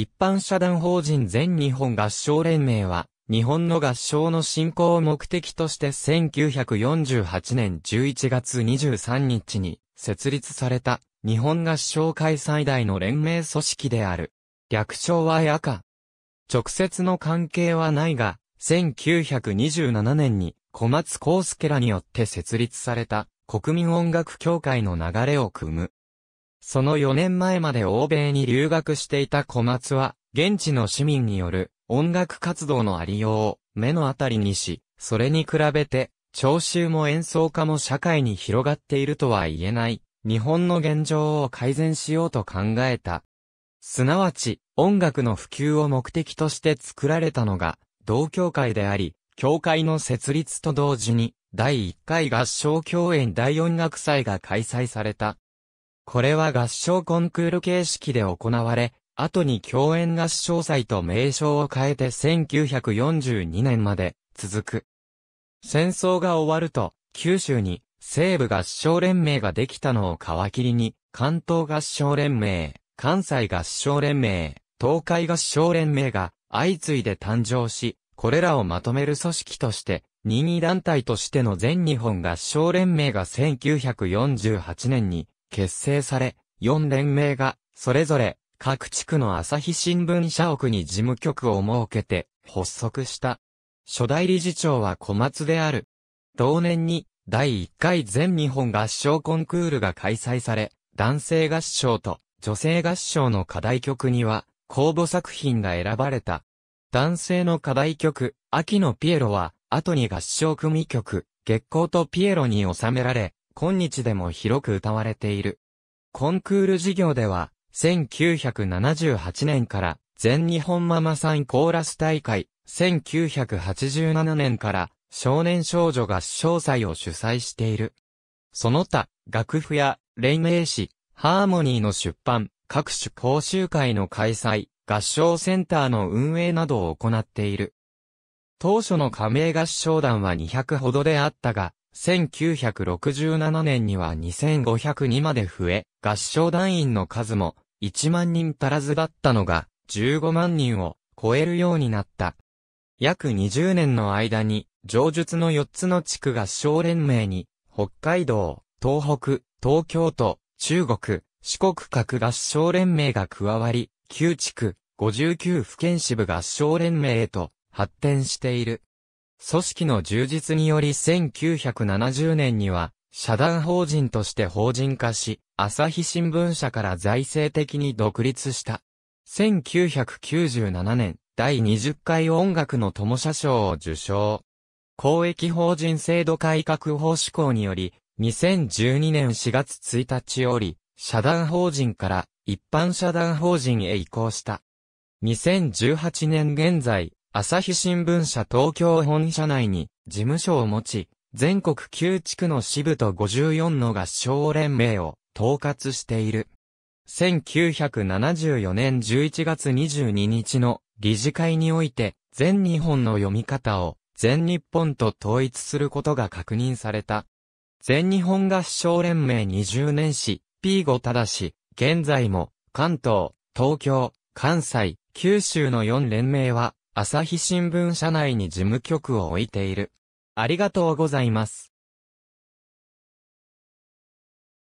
一般社団法人全日本合唱連盟は、日本の合唱の振興を目的として1948年11月23日に設立された日本合唱会最大の連盟組織である。略称は赤。直接の関係はないが、1927年に小松康介らによって設立された国民音楽協会の流れを組むその4年前まで欧米に留学していた小松は、現地の市民による音楽活動のありようを目の当たりにし、それに比べて、聴衆も演奏家も社会に広がっているとは言えない、日本の現状を改善しようと考えた。すなわち、音楽の普及を目的として作られたのが、同協会であり、協会の設立と同時に、第1回合唱共演第音楽祭が開催された。これは合唱コンクール形式で行われ、後に共演合唱祭と名称を変えて1942年まで続く。戦争が終わると、九州に西部合唱連盟ができたのを皮切りに、関東合唱連盟、関西合唱連盟、東海合唱連盟が相次いで誕生し、これらをまとめる組織として、任意団体としての全日本合唱連盟が1948年に結成され、4連盟が、それぞれ、各地区の朝日新聞社屋に事務局を設けて、発足した。初代理事長は小松である。同年に、第1回全日本合唱コンクールが開催され、男性合唱と女性合唱の課題曲には、公募作品が選ばれた。男性の課題曲、秋のピエロは、後に合唱組曲、月光とピエロに収められ、今日でも広く歌われている。コンクール事業では、1978年から全日本ママさんコーラス大会、1987年から少年少女合唱祭を主催している。その他、楽譜や、連名詞、ハーモニーの出版、各種講習会の開催、合唱センターの運営などを行っている。当初の加盟合唱団は200ほどであったが、1967年には2502まで増え、合唱団員の数も1万人足らずだったのが15万人を超えるようになった。約20年の間に、上述の4つの地区合唱連盟に、北海道、東北、東京都、中国、四国各合唱連盟が加わり、9地区、59府県支部合唱連盟へと発展している。組織の充実により1970年には、社団法人として法人化し、朝日新聞社から財政的に独立した。1997年、第20回音楽の友社賞を受賞。公益法人制度改革法施行により、2012年4月1日より、社団法人から一般社団法人へ移行した。2018年現在、朝日新聞社東京本社内に事務所を持ち、全国9地区の支部と54の合唱連盟を統括している。1974年11月22日の理事会において、全日本の読み方を全日本と統一することが確認された。全日本合唱連盟20年史、P5 ただし、現在も関東、東京、関西、九州の4連盟は朝日新聞社内に事務局を置いている。ありがとうございます。